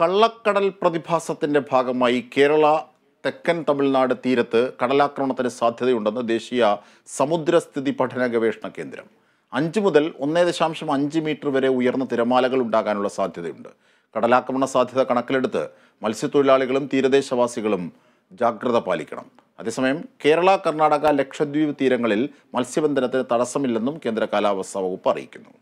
കള്ളക്കടൽ പ്രതിഭാസത്തിൻ്റെ ഭാഗമായി കേരള തെക്കൻ തമിഴ്നാട് തീരത്ത് കടലാക്രമണത്തിന് സാധ്യതയുണ്ടെന്ന് ദേശീയ സമുദ്രസ്ഥിതി പഠന ഗവേഷണ കേന്ദ്രം അഞ്ച് മുതൽ ഒന്നേ ദശാംശം അഞ്ച് മീറ്റർ വരെ ഉയർന്ന തിരമാലകൾ ഉണ്ടാകാനുള്ള സാധ്യതയുണ്ട് കടലാക്രമണ സാധ്യത കണക്കിലെടുത്ത് മത്സ്യത്തൊഴിലാളികളും തീരദേശവാസികളും ജാഗ്രത പാലിക്കണം അതേസമയം കേരള കർണാടക ലക്ഷദ്വീപ് തീരങ്ങളിൽ മത്സ്യബന്ധനത്തിന് തടസ്സമില്ലെന്നും കേന്ദ്ര കാലാവസ്ഥാ വകുപ്പ് അറിയിക്കുന്നു